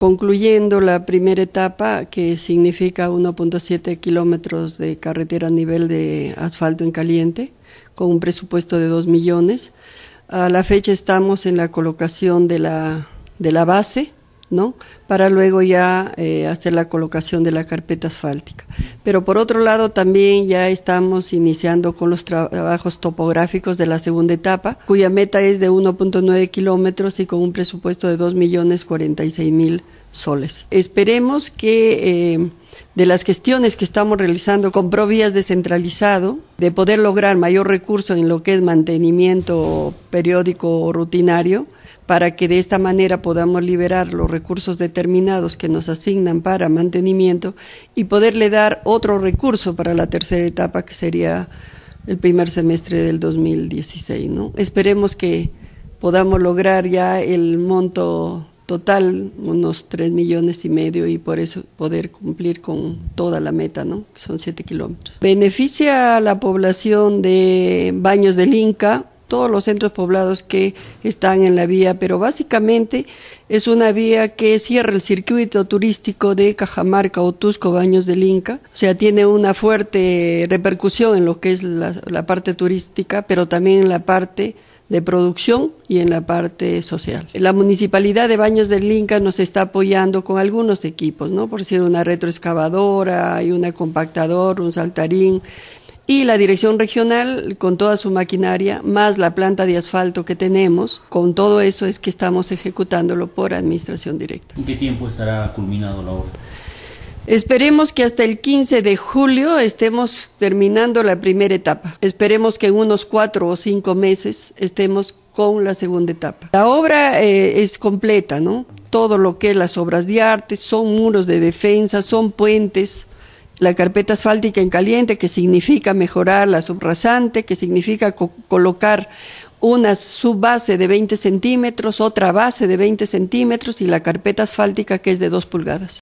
concluyendo la primera etapa, que significa 1.7 kilómetros de carretera a nivel de asfalto en caliente, con un presupuesto de 2 millones. A la fecha estamos en la colocación de la, de la base ¿no? Para luego ya eh, hacer la colocación de la carpeta asfáltica. Pero por otro lado, también ya estamos iniciando con los trabajos topográficos de la segunda etapa, cuya meta es de 1.9 kilómetros y con un presupuesto de 2.046.000 soles. Esperemos que eh, de las gestiones que estamos realizando con Provías descentralizado, de poder lograr mayor recurso en lo que es mantenimiento periódico o rutinario, para que de esta manera podamos liberar los recursos determinados que nos asignan para mantenimiento y poderle dar otro recurso para la tercera etapa que sería el primer semestre del 2016. Esperemos que podamos lograr ya el monto total, unos 3 millones y medio, y por eso poder cumplir con toda la meta, ¿no? que son 7 kilómetros. Beneficia a la población de Baños del Inca, todos los centros poblados que están en la vía, pero básicamente es una vía que cierra el circuito turístico de Cajamarca, o Tusco Baños del Inca. O sea, tiene una fuerte repercusión en lo que es la, parte turística, pero también en la parte de producción y en la parte social. La municipalidad de Baños del Inca nos está apoyando con algunos equipos, ¿no? Por decir, una retroexcavadora, y una compactadora, un saltarín y la dirección regional con toda su maquinaria, más la planta de asfalto que tenemos, con todo eso es que estamos ejecutándolo por administración directa. ¿En qué tiempo estará culminado la obra? Esperemos que hasta el 15 de julio estemos terminando la primera etapa. Esperemos que en unos cuatro o cinco meses estemos con la segunda etapa. La obra eh, es completa, ¿no? Todo lo que es las obras de arte, son muros de defensa, son puentes, la carpeta asfáltica en caliente, que significa mejorar la subrasante, que significa colocar una subbase de 20 centímetros, otra base de 20 centímetros y la carpeta asfáltica que es de 2 pulgadas.